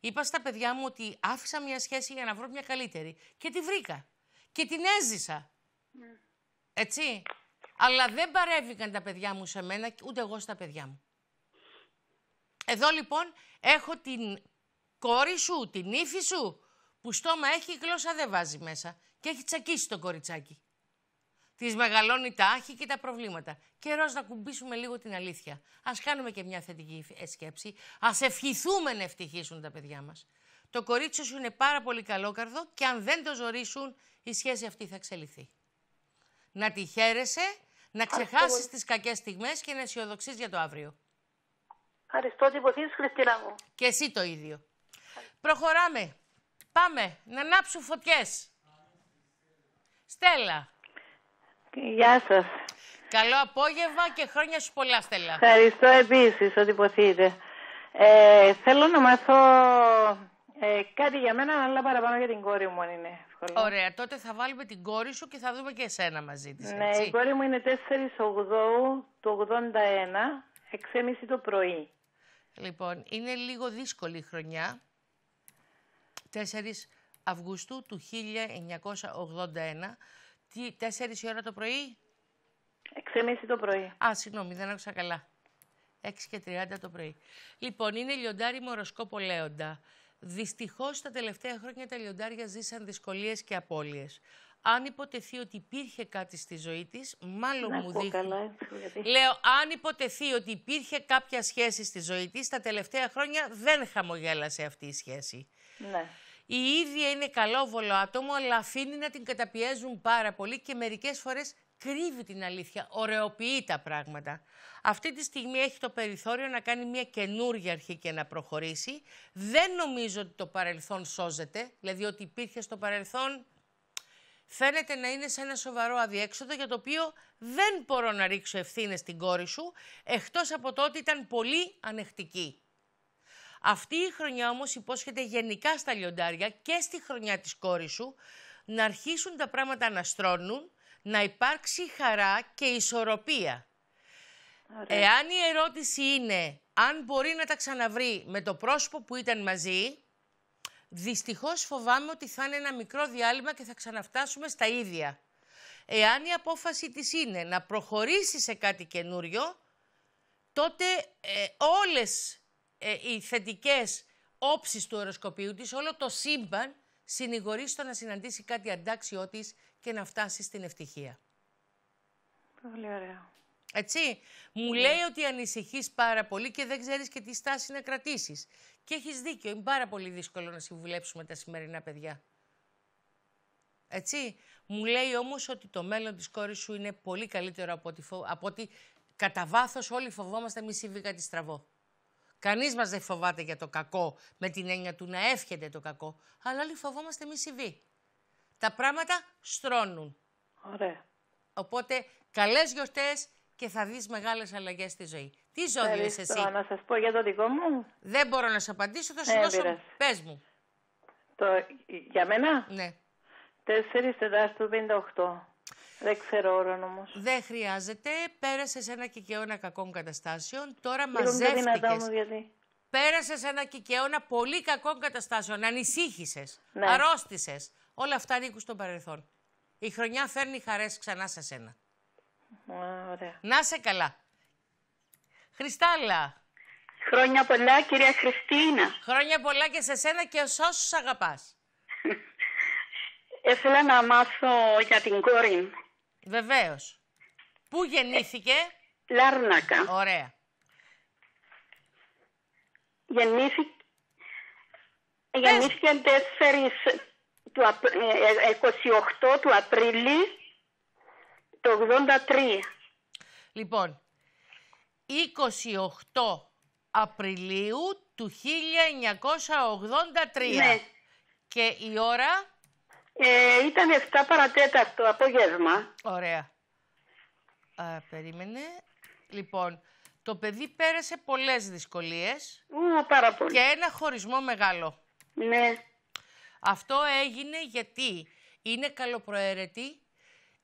Είπα στα παιδιά μου ότι άφησα μια σχέση για να βρω μια καλύτερη. Και τη βρήκα. Και την έζησα. Ναι. Έτσι. Αλλά δεν παρέβηκαν τα παιδιά μου σε μένα, ούτε εγώ στα παιδιά μου. Εδώ λοιπόν έχω την κόρη σου, την ύφη σου, που στόμα έχει, γλώσσα δεν βάζει μέσα. Και έχει τσακίσει το κοριτσάκι. Τη μεγαλώνει τα άχη και τα προβλήματα. Καιρός να κουμπίσουμε λίγο την αλήθεια. Ας κάνουμε και μια θετική ε, σκέψη. Ας ευχηθούμε να ευτυχήσουν τα παιδιά μας. Το κορίτσι σου είναι πάρα πολύ καλόκαρδο και αν δεν το ζωρίσουν, η σχέση αυτή θα εξελιχθεί να τη χαίρεσαι, να ξεχάσεις τις κακές στιγμές και να αισιοδοξείς για το αύριο. Ευχαριστώ ότι βοηθήσεις Χριστίνα μου. Και εσύ το ίδιο. Προχωράμε. Πάμε να ανάψουν φωτιές. Στέλλα. Γεια σας. Καλό απόγευμα και χρόνια σου πολλά, Στέλλα. Ευχαριστώ επίσης, ότι υποθείτε. Ε, θέλω να μάθω ε, κάτι για μένα, αλλά παραπάνω για την κόρη μου είναι. Ωραία, τότε θα βάλουμε την κόρη σου και θα δούμε και εσένα μαζί της. Ναι, έτσι? η κόρη μου είναι 4 του 81, 6.30 το πρωί. Λοιπόν, είναι λίγο δύσκολη η χρονιά. 4 Αυγουστού του 1981. Τι, 4 η ώρα το πρωί. 6.30 το πρωί. Α, συγγνώμη, δεν άκουσα καλά. 6 και 30 το πρωί. Λοιπόν, είναι λιοντάρι Μοροσκόπο λέοντα. Δυστυχώς τα τελευταία χρόνια τα λιοντάρια ζήσαν δυσκολίες και απώλειες. Αν υποτεθεί ότι υπήρχε κάτι στη ζωή της, μάλλον μου δείχνει. Καλά, Λέω, αν υποτεθεί ότι υπήρχε κάποια σχέση στη ζωή της, τα τελευταία χρόνια δεν χαμογέλασε αυτή η σχέση. Ναι. Η ίδια είναι καλόβολο άτομο, αλλά αφήνει να την καταπιέζουν πάρα πολύ και μερικές φορές κρύβει την αλήθεια, ωρεοποιεί τα πράγματα. Αυτή τη στιγμή έχει το περιθώριο να κάνει μια καινούργια αρχή και να προχωρήσει. Δεν νομίζω ότι το παρελθόν σώζεται, δηλαδή ότι υπήρχε στο παρελθόν φαίνεται να είναι σε ένα σοβαρό αδιέξοδο για το οποίο δεν μπορώ να ρίξω ευθύνες στην κόρη σου, εκτός από το ότι ήταν πολύ ανεκτική. Αυτή η χρονιά όμως υπόσχεται γενικά στα λιοντάρια και στη χρονιά της κόρης σου να αρχίσουν τα πράγματα να στρώνουν, να υπάρξει χαρά και ισορροπία. Εάν η ερώτηση είναι αν μπορεί να τα ξαναβρει με το πρόσωπο που ήταν μαζί, δυστυχώς φοβάμαι ότι θα είναι ένα μικρό διάλειμμα και θα ξαναφτάσουμε στα ίδια. Εάν η απόφαση της είναι να προχωρήσει σε κάτι καινούριο, τότε ε, όλες ε, οι θετικές όψεις του οροσκοπίου της, όλο το σύμπαν συνηγορείς στο να συναντήσει κάτι αντάξιό της και να φτάσει στην ευτυχία. Πολύ ωραία. Έτσι, μου ναι. λέει ότι ανησυχείς πάρα πολύ και δεν ξέρεις και τι στάση να κρατήσεις. Και έχεις δίκιο, είναι πάρα πολύ δύσκολο να συμβουλέψουμε τα σημερινά παιδιά. Έτσι, μου λέει όμως ότι το μέλλον της κόρης σου είναι πολύ καλύτερο από ό,τι, από κατά βάθος όλοι φοβόμαστε μη συμβεί κάτι στραβό. Κανείς μας δεν φοβάται για το κακό με την έννοια του να εύχεται το κακό. Αλλά όλοι φοβόμαστε μη συμβεί. Τα πράγματα στρώνουν. Ωραία. Οπότε καλές γιορτές και θα δεις μεγάλες αλλαγές στη ζωή. Τι ζώδιο είσαι εσύ. Να σας πω για το δικό μου. Δεν μπορώ να σε απαντήσω, θα σου ναι, Πες μου. Το... Για μένα. Ναι. 4 Τετάρτου 58. Δεν ξέρω όρο όμως. Δεν χρειάζεται. Πέρασε ένα κικαιώνα κακών καταστάσεων. Τώρα μου γιατί. Πέρασε ένα κικαιώνα πολύ κακών καταστάσεων. Ανησύχησες. Ναι. Αρρώστησες. Όλα αυτά ανήκουν στο παρελθόν. Η χρονιά φέρνει χαρές ξανά σε σένα. Ωραία. Να σε καλά. Χριστάλλα. Χρόνια πολλά, κυρία Χριστίνα. Χρόνια πολλά και σε σένα και σε όσους αγαπάς. Έθελα να μάθω για την κόρη Βεβαίως. Πού γεννήθηκε? Λάρνακα. Ωραία. Γεννήθηκε. Γεννήθηκε 4 του, 28 ε, ε, του Απριλίου το 83. Λοιπόν, 28 Απριλίου του 1983. Ναι. Και η ώρα ε, ήταν 7 παρατέταρτο απόγευμα. Ωραία. Α, περίμενε. Λοιπόν, το παιδί πέρασε πολλές δυσκολίες. πάρα πολύ. Και ένα χωρισμό μεγάλο. Ναι. Αυτό έγινε γιατί είναι καλοπροαίρετη,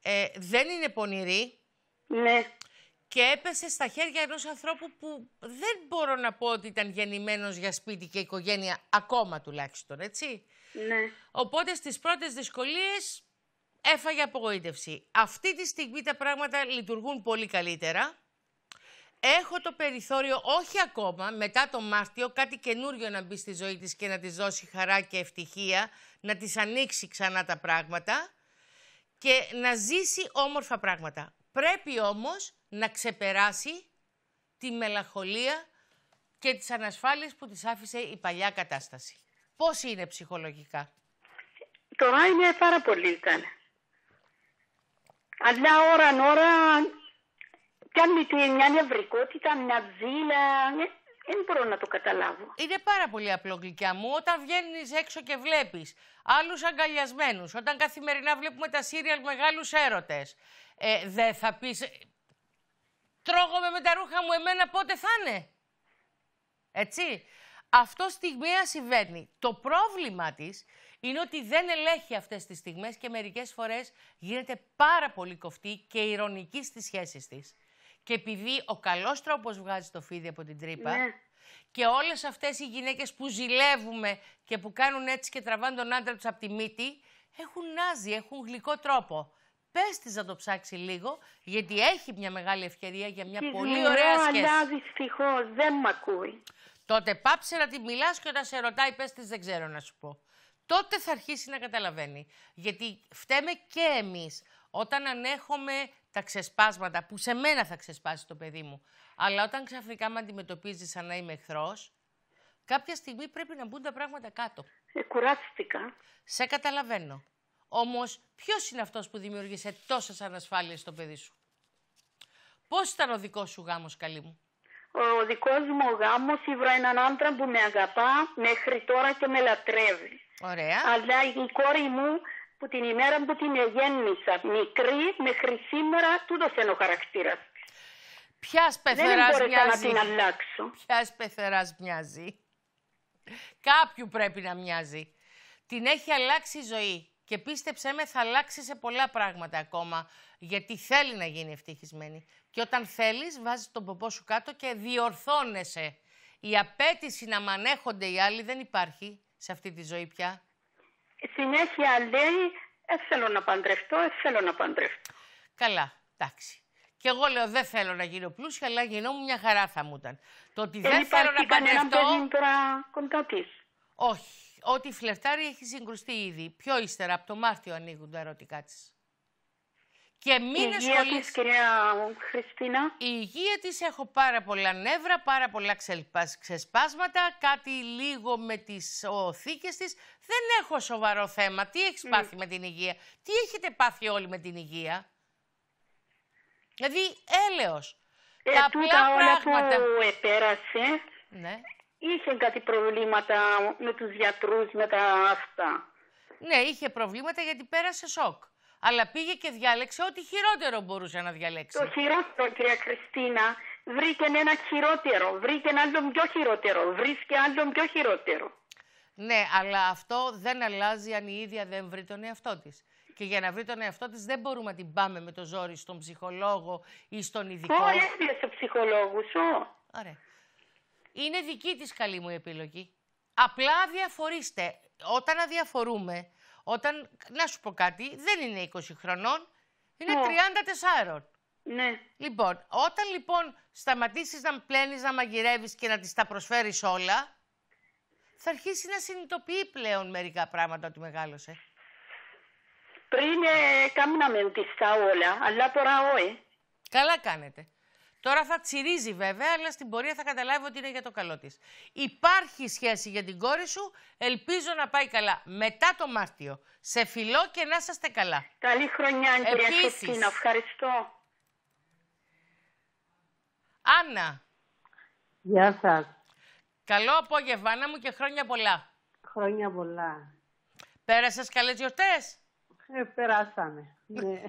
ε, δεν είναι πονηρή. Ναι. Και έπεσε στα χέρια ενός ανθρώπου που δεν μπορώ να πω ότι ήταν γεννημένος για σπίτι και οικογένεια, ακόμα τουλάχιστον, έτσι. Ναι. Οπότε στις πρώτες δυσκολίες έφαγε απογοήτευση. Αυτή τη στιγμή τα πράγματα λειτουργούν πολύ καλύτερα. Έχω το περιθώριο, όχι ακόμα, μετά το Μάρτιο, κάτι καινούριο να μπει στη ζωή της και να της δώσει χαρά και ευτυχία, να της ανοίξει ξανά τα πράγματα και να ζήσει όμορφα πράγματα. Πρέπει όμως να ξεπεράσει τη μελαχολία και τις ανασφάλειες που της άφησε η παλιά κατάσταση. Πώς είναι ψυχολογικά. Τώρα είναι πάρα πολύ ήταν. Αλλά ώρα ώρα κάνει του μια νευρικότητα, μια ζήλα, δεν ε, μπορώ να το καταλάβω. Είναι πάρα πολύ απλό, γλυκιά μου. Όταν βγαίνεις έξω και βλέπεις άλλους αγκαλιασμένους, όταν καθημερινά βλέπουμε τα σύριαλ μεγάλους έρωτες, ε, δεν θα πεις. Τρώγομαι με τα ρούχα μου, εμένα πότε θα είναι. Έτσι. Αυτό στιγμία συμβαίνει. Το πρόβλημα της είναι ότι δεν ελέγχει αυτές τις στιγμές και μερικές φορές γίνεται πάρα πολύ κοφτή και ηρωνική στις σχέσεις της. Και επειδή ο καλός τρόπος βγάζει το φίδι από την τρύπα ναι. και όλες αυτές οι γυναίκες που ζηλεύουμε και που κάνουν έτσι και τραβάνε τον άντρα τους από τη μύτη, έχουν νάζι, έχουν γλυκό τρόπο. Πες της να το ψάξει λίγο, γιατί έχει μια μεγάλη ευκαιρία για μια πολύ ωραία σχέση. Αλλά δυστυχώς δεν μ' ακούει. Τότε πάψε να τη μιλάς και όταν σε ρωτάει, πες της, δεν ξέρω να σου πω. Τότε θα αρχίσει να καταλαβαίνει. Γιατί φταίμε και εμείς όταν ανέχομαι τα ξεσπάσματα που σε μένα θα ξεσπάσει το παιδί μου. Αλλά όταν ξαφνικά με αντιμετωπίζεις σαν να είμαι εχθρός, κάποια στιγμή πρέπει να μπουν τα πράγματα κάτω. Ε, κουράστηκα. Σε καταλαβαίνω. Όμως, ποιος είναι αυτός που δημιούργησε τόσες ανασφάλειες στο παιδί σου. Πώς ήταν ο δικός σου γάμος, καλή μου ο δικός μου γάμος ήβρα έναν άντρα που με αγαπά μέχρι τώρα και με λατρεύει. Ωραία. Αλλά η κόρη μου που την ημέρα που την εγέννησα, μικρή μέχρι σήμερα, τούτος είναι ο χαρακτήρας. Ποια πεθεράς μοιάζει. Δεν να την αλλάξω. Ποιας πεθεράς μοιάζει. Κάποιου πρέπει να μοιάζει. Την έχει αλλάξει η ζωή. Και πίστεψέ με, θα αλλάξει σε πολλά πράγματα ακόμα γιατί θέλει να γίνει ευτυχισμένη. Και όταν θέλεις βάζεις τον ποπό σου κάτω και διορθώνεσαι. Η απέτηση να μανέχονται οι άλλοι δεν υπάρχει σε αυτή τη ζωή πια. Συνέχεια λέει, «Ε, θέλω να παντρευτώ, ε, θέλω να παντρευτώ. Καλά, εντάξει. Και εγώ λέω δεν θέλω να γίνω πλούσια, αλλά μου μια χαρά θα μου ήταν. Το ότι δεν, θέλω να παντρευτώ... τώρα κοντά της. Όχι. Ό,τι φλερτάρει έχει συγκρουστεί ήδη. Πιο ύστερα, από το Μάρτιο ανοίγουν τα ερωτικά της. Και μην η υγεία κυρία Χριστίνα. Η υγεία της έχω πάρα πολλά νεύρα, πάρα πολλά ξεσπάσματα, κάτι λίγο με τις οθήκες της. Δεν έχω σοβαρό θέμα. Τι έχεις πάθει με την υγεία. Τι έχετε πάθει όλοι με την υγεία. Δηλαδή, έλεος. Ε, τα που επέρασε, ναι. είχε κάτι προβλήματα με τους γιατρούς, με τα αυτά. Ναι, είχε προβλήματα γιατί πέρασε σοκ αλλά πήγε και διάλεξε ό,τι χειρότερο μπορούσε να διαλέξει. Το χειρότερο, κυρία Κριστίνα, βρήκε ένα χειρότερο, βρήκε άλλον πιο χειρότερο, βρίσκει άλλον πιο χειρότερο. Ναι, αλλά αυτό δεν αλλάζει αν η ίδια δεν βρει τον εαυτό της. Και για να βρει τον εαυτό της, δεν μπορούμε να την πάμε με το ζόρι στον ψυχολόγο ή στον ειδικό. Που έφυγε ψυχολόγου, ψυχολόγο σου. Ωραία. Είναι δική της καλή μου επιλογή. Απλά αδιαφορήστε. Όταν αδιαφορούμε, όταν, να σου πω κάτι, δεν είναι 20 χρονών, είναι 34. Ναι. ναι. Λοιπόν, όταν λοιπόν σταματήσεις να πλένεις, να μαγειρεύεις και να τις τα προσφέρεις όλα, θα αρχίσει να συνειδητοποιεί πλέον μερικά πράγματα ότι μεγάλωσε. Πριν ε, με τις όλα, αλλά τώρα όχι. Καλά κάνετε. Τώρα θα τσιρίζει βέβαια, αλλά στην πορεία θα καταλάβει ότι είναι για το καλό της. Υπάρχει σχέση για την κόρη σου, ελπίζω να πάει καλά. Μετά το Μάρτιο. Σε φιλό και να είστε καλά. Καλή χρονιά, κυρία Χριστίνα. Ευχαριστώ. Άννα. Γεια σας. Καλό απόγευμα, Άννα μου, και χρόνια πολλά. Χρόνια πολλά. Πέρασες καλές γιορτές. Ε, περάσαμε. Ναι.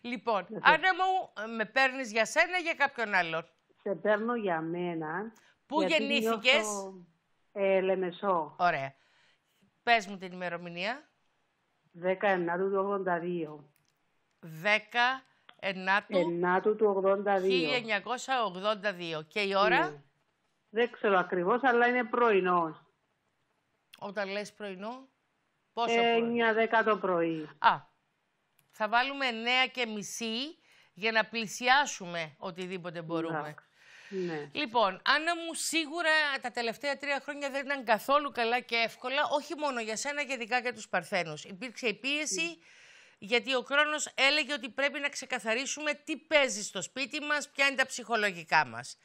Λοιπόν, άρα ναι, ναι. μου, με παίρνεις για σένα ή για κάποιον άλλον. Σε παίρνω για μένα. Πού γεννήθηκε, ε, Λεμεσό. Ωραία. Πες μου την ημερομηνία. 19 του 82. 19 του 1982. Και η ώρα. Ναι. Δεν ξέρω ακριβώς, αλλά είναι πρωινός. Όταν λες πρωινό, πόσο ε, 9 9-10 το πρωί. Α, θα βάλουμε νέα και μισή για να πλησιάσουμε οτιδήποτε μπορούμε. Ναι. Λοιπόν, Άννα μου, σίγουρα τα τελευταία τρία χρόνια δεν ήταν καθόλου καλά και εύκολα, όχι μόνο για σένα και ειδικά για τους Παρθένους. Υπήρξε η πίεση, ναι. γιατί ο χρόνος έλεγε ότι πρέπει να ξεκαθαρίσουμε τι παίζει στο σπίτι μας, ποια είναι τα ψυχολογικά μας.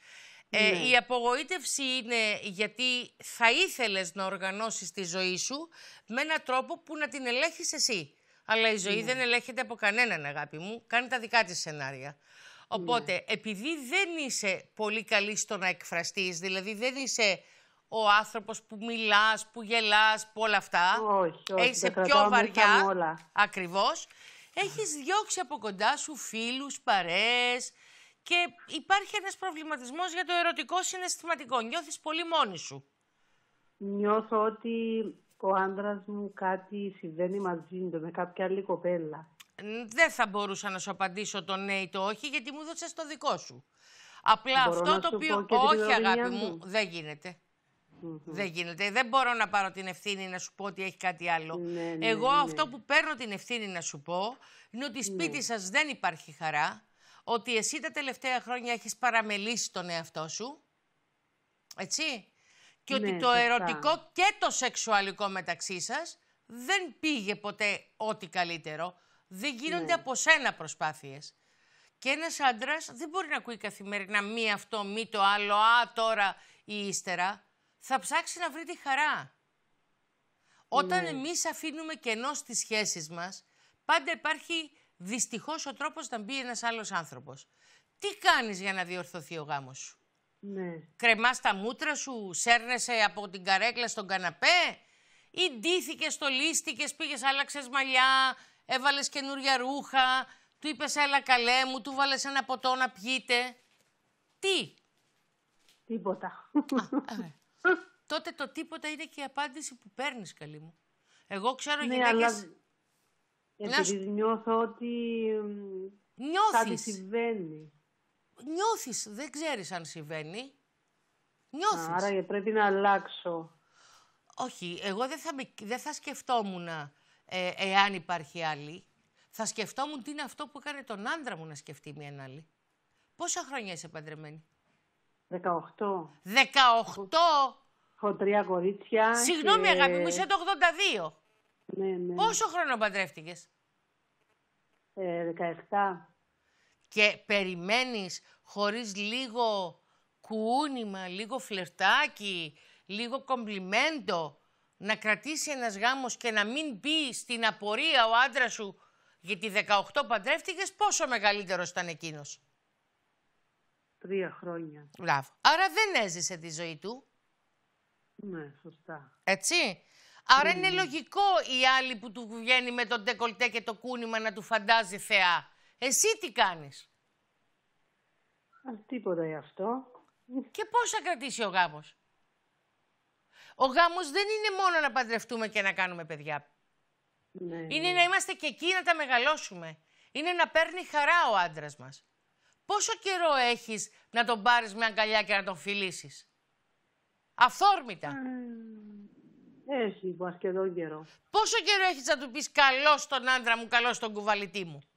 Ε, ναι. η απογοήτευση είναι γιατί θα ήθελες να οργανώσεις τη ζωή σου με έναν τρόπο που να την ελέγχεις εσύ. Αλλά η ζωή ναι. δεν ελέγχεται από κανέναν, αγάπη μου. Κάνει τα δικά της σενάρια. Ναι. Οπότε, επειδή δεν είσαι πολύ καλή στο να εκφραστείς, δηλαδή δεν είσαι ο άνθρωπος που μιλάς, που γελάς, που όλα αυτά. Όχι, όχι. Είσαι πιο βαριά. Ακριβώς. Έχεις διώξει από κοντά σου φίλους, παρέες... Και υπάρχει ένας προβληματισμός για το ερωτικό συναισθηματικό. Νιώθεις πολύ μόνη σου. Νιώθω ότι ο άντρας μου κάτι συμβαίνει μαζί του με κάποια άλλη κοπέλα. Δεν θα μπορούσα να σου απαντήσω το ναι ή το όχι, γιατί μου έδωσε το δικό σου. Απλά μπορώ αυτό το οποίο. Όχι, αγάπη μου, δεν γίνεται. Δεν γίνεται. Δεν μπορώ να πάρω την ευθύνη να σου πω ότι έχει κάτι άλλο. Ναι, ναι, Εγώ ναι. αυτό που παίρνω την ευθύνη να σου πω είναι ότι σπίτι σας δεν υπάρχει χαρά. Ότι εσύ τα τελευταία χρόνια έχεις παραμελήσει τον εαυτό σου. Έτσι και ότι ναι, το ερωτικό και το σεξουαλικό μεταξύ σας δεν πήγε ποτέ ό,τι καλύτερο. Δεν γίνονται ναι. από σένα προσπάθειες. Και ένας άντρας δεν μπορεί να ακούει καθημερινά μη αυτό, μη το άλλο, α, τώρα ή ύστερα. Θα ψάξει να βρει τη χαρά. Όταν ναι. εμείς αφήνουμε κενό στις σχέσεις μας, πάντα υπάρχει δυστυχώς ο τρόπος να μπει ένας άλλος άνθρωπος. Τι κάνεις για να διορθωθεί ο γάμος σου. Ναι. Κρεμά τα μούτρα σου, σέρνεσαι από την καρέκλα στον καναπέ ή ντύθηκες, στολίστηκες, πήγες, άλλαξες μαλλιά, έβαλες καινούρια ρούχα, του είπες έλα καλέ μου, του βάλες ένα ποτό να πιείτε. Τι. Τίποτα. Ναι. Τότε το τίποτα είναι και η απάντηση που παίρνεις, καλή μου. Εγώ ξέρω ναι, γυναίκες... Αλλά... Επειδή νιώθω ότι κάτι συμβαίνει νιώθεις, δεν ξέρεις αν συμβαίνει. Νιώθεις. Άρα πρέπει να αλλάξω. Όχι, εγώ δεν θα, δεν θα σκεφτόμουν ε, εάν υπάρχει άλλη. Θα σκεφτόμουν τι είναι αυτό που έκανε τον άντρα μου να σκεφτεί μια άλλη. Πόσα χρόνια είσαι παντρεμένη. 18. 18! Έχω τρία κορίτσια. Συγγνώμη και... αγάπη μου, είσαι το 82. Ναι, ναι. Πόσο χρόνο παντρεύτηκες. Ε, και περιμένεις χωρίς λίγο κούνημα, λίγο φλερτάκι, λίγο κομπλιμέντο, να κρατήσει ένας γάμος και να μην μπει στην απορία ο άντρας σου γιατί 18 παντρεύτηκες, πόσο μεγαλύτερος ήταν εκείνος. Τρία χρόνια. Μπράβο. Άρα δεν έζησε τη ζωή του. Ναι, σωστά. Έτσι. Άρα είναι ναι. λογικό η άλλη που του βγαίνει με τον τεκολτέ και το κούνημα να του φαντάζει θεά. Εσύ τι κάνεις. Α, τίποτα γι' αυτό. Και πώς θα κρατήσει ο γάμος. Ο γάμος δεν είναι μόνο να παντρευτούμε και να κάνουμε παιδιά. Ναι. Είναι να είμαστε και εκεί να τα μεγαλώσουμε. Είναι να παίρνει χαρά ο άντρας μας. Πόσο καιρό έχεις να τον πάρεις με αγκαλιά και να τον φιλήσεις. Αυθόρμητα. Ε, έχει, εδώ καιρό. Πόσο καιρό έχεις να του πεις καλό στον άντρα μου, καλό στον κουβαλητή μου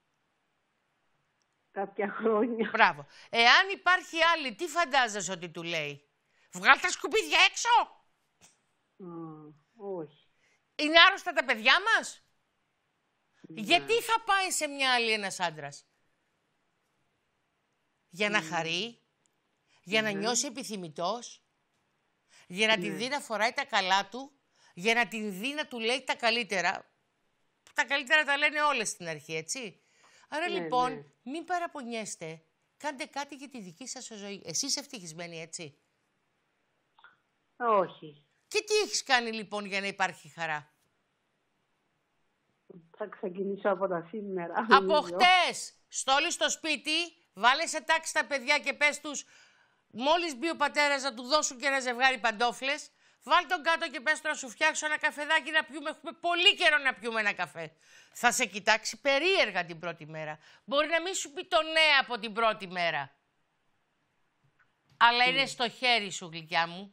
κάποια χρόνια. Μπράβο. Εάν υπάρχει άλλη, τι φαντάζεσαι ότι του λέει. Βγάλ τα σκουπίδια έξω. όχι. Είναι άρρωστα τα παιδιά μας. Ναι. Γιατί θα πάει σε μια άλλη ένας άντρας. Για να ναι. χαρεί, για να ναι. νιώσει επιθυμητός, για να την δει να φοράει τα καλά του, για να την δει να του λέει τα καλύτερα. Τα καλύτερα τα λένε όλες στην αρχή, έτσι. Άρα ναι, λοιπόν, ναι. μην παραπονιέστε. Κάντε κάτι για τη δική σας ζωή. Εσείς ευτυχισμένοι έτσι. Όχι. Και τι έχεις κάνει λοιπόν για να υπάρχει χαρά. Θα ξεκινήσω από τα σήμερα. Από χτες. στο σπίτι, βάλε σε τάξη τα παιδιά και πες τους μόλις μπει ο πατέρας να του δώσουν και ένα ζευγάρι παντόφλες Βάλ τον κάτω και πες να σου φτιάξω ένα καφεδάκι να πιούμε. Έχουμε πολύ καιρό να πιούμε ένα καφέ. Θα σε κοιτάξει περίεργα την πρώτη μέρα. Μπορεί να μην σου πει το ναι από την πρώτη μέρα. Αλλά είναι στο χέρι σου, γλυκιά μου.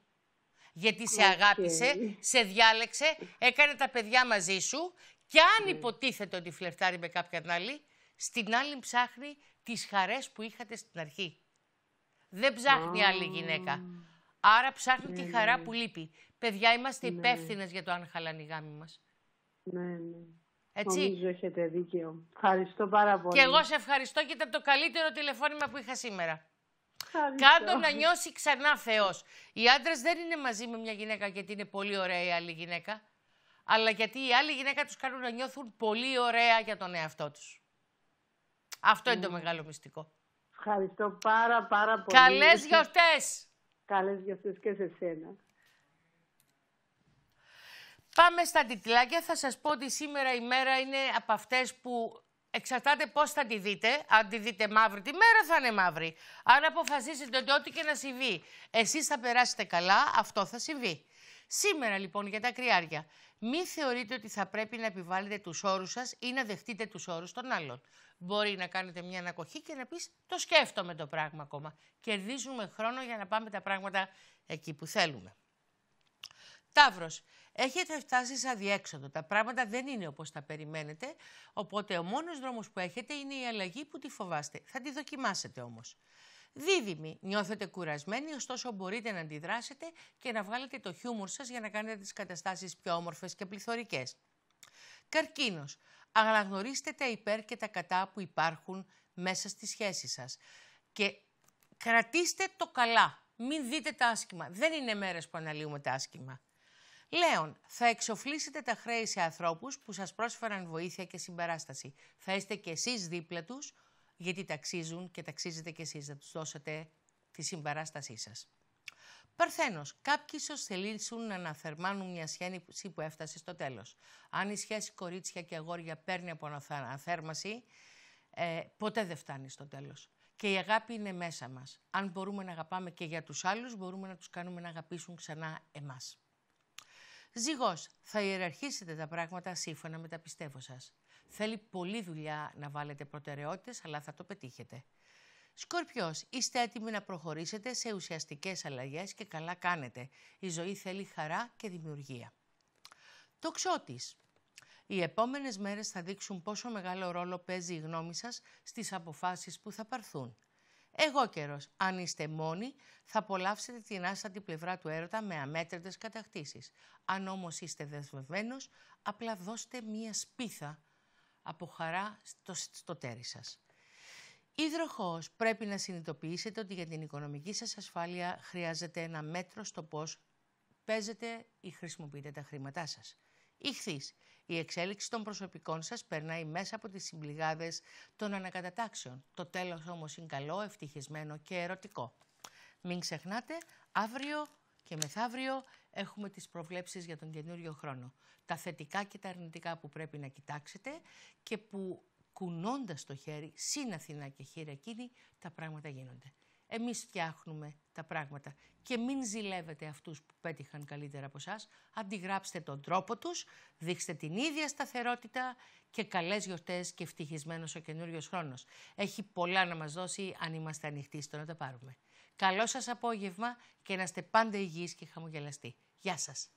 Γιατί σε αγάπησε, σε διάλεξε, έκανε τα παιδιά μαζί σου και αν ναι. υποτίθεται ότι φλερτάρει με κάποιαν άλλη, στην άλλη ψάχνει τις χαρές που είχατε στην αρχή. Δεν ψάχνει άλλη γυναίκα. Άρα ψάχνει ναι, τη χαρά ναι. που λείπει. Παιδιά, είμαστε ναι. υπεύθυνες για το αν χαλάνε οι γάμοι μας. Ναι, ναι. Έτσι. Νομίζω έχετε δίκιο. Ευχαριστώ πάρα πολύ. Και εγώ σε ευχαριστώ και ήταν το καλύτερο τηλεφώνημα που είχα σήμερα. Κάντο να νιώσει ξανά Θεός. Οι άντρες δεν είναι μαζί με μια γυναίκα γιατί είναι πολύ ωραία η άλλη γυναίκα. Αλλά γιατί η άλλη γυναίκα τους κάνουν να νιώθουν πολύ ωραία για τον εαυτό τους. Αυτό είναι το ναι. μεγάλο μυστικό. Ευχαριστώ πάρα πάρα πολύ. Καλές γιορτές! καλές γιορτές και σε σένα. Πάμε στα τιτλάκια. Θα σας πω ότι σήμερα η μέρα είναι από αυτές που εξαρτάται πώς θα τη δείτε. Αν τη δείτε μαύρη, τη μέρα θα είναι μαύρη. Αν αποφασίσετε ότι ό,τι και να συμβεί, εσείς θα περάσετε καλά, αυτό θα συμβεί. Σήμερα λοιπόν για τα κρυάρια. Μη θεωρείτε ότι θα πρέπει να επιβάλλετε τους όρους σας ή να δεχτείτε τους όρους των άλλων μπορεί να κάνετε μια ανακοχή και να πεις το σκέφτομαι το πράγμα ακόμα. Κερδίζουμε χρόνο για να πάμε τα πράγματα εκεί που θέλουμε. Ταύρος, έχετε φτάσει σαν διέξοδο. Τα πράγματα δεν είναι όπως τα περιμένετε, οπότε ο μόνος δρόμος που έχετε είναι η αλλαγή που τη φοβάστε. Θα τη δοκιμάσετε όμως. Δίδυμοι, νιώθετε κουρασμένοι, ωστόσο μπορείτε να αντιδράσετε και να βγάλετε το χιούμορ σας για να κάνετε τις καταστάσεις πιο όμορφες και πληθωρικές. Καρκίνος, αναγνωρίστε τα υπέρ και τα κατά που υπάρχουν μέσα στη σχέση σας. Και κρατήστε το καλά. Μην δείτε τα άσχημα. Δεν είναι μέρες που αναλύουμε τα άσχημα. Λέων, θα εξοφλήσετε τα χρέη σε ανθρώπους που σας πρόσφεραν βοήθεια και συμπαράσταση. Θα είστε κι εσείς δίπλα τους, γιατί ταξίζουν και ταξίζετε κι εσείς. να τους δώσετε τη συμπαράστασή σας. Παρθένος. Κάποιοι ίσως θελήσουν να αναθερμάνουν μια σχέση που έφτασε στο τέλος. Αν η σχέση κορίτσια και αγόρια παίρνει από αναθέρμαση, ε, ποτέ δεν φτάνει στο τέλος. Και η αγάπη είναι μέσα μας. Αν μπορούμε να αγαπάμε και για τους άλλους, μπορούμε να τους κάνουμε να αγαπήσουν ξανά εμάς. Ζυγός, θα ιεραρχήσετε τα πράγματα σύμφωνα με τα πιστεύω σας. Θέλει πολλή δουλειά να βάλετε προτεραιότητες, αλλά θα το πετύχετε. Σκορπιός, είστε έτοιμοι να προχωρήσετε σε ουσιαστικές αλλαγές και καλά κάνετε. Η ζωή θέλει χαρά και δημιουργία. Το Οι επόμενες μέρες θα δείξουν πόσο μεγάλο ρόλο παίζει η γνώμη σας στις αποφάσεις που θα παρθούν. Εγώ καιρός, αν είστε μόνοι, θα απολαύσετε την άστατη πλευρά του έρωτα με αμέτρητες κατακτήσεις. Αν όμως είστε δεσμευμένος, απλά δώστε μία σπίθα από χαρά στο, στο τέρι σας. Υδροχός, πρέπει να συνειδητοποιήσετε ότι για την οικονομική σας ασφάλεια χρειάζεται ένα μέτρο στο πώς παίζετε ή χρησιμοποιείτε τα χρήματά σας. Ιχθύς, η εξέλιξη των προσωπικών σας περνάει μέσα από τις συμπληγάδες των ανακατατάξεων. Το τέλος όμως είναι καλό, ευτυχισμένο και ερωτικό. Μην ξεχνάτε, αύριο και μεθαύριο έχουμε τις προβλέψεις για τον καινούριο χρόνο. Τα θετικά και τα αρνητικά που πρέπει να κοιτάξετε και που κουνώντας το χέρι, συν Αθηνά και χείρα εκείνη, τα πράγματα γίνονται. Εμείς φτιάχνουμε τα πράγματα και μην ζηλεύετε αυτούς που πέτυχαν καλύτερα από εσάς. Αντιγράψτε τον τρόπο τους, δείξτε την ίδια σταθερότητα και καλές γιορτές και ευτυχισμένος ο καινούριος χρόνος. Έχει πολλά να μας δώσει αν είμαστε ανοιχτοί στο να τα πάρουμε. Καλό σας απόγευμα και να είστε πάντα υγιείς και χαμογελαστοί. Γεια σας.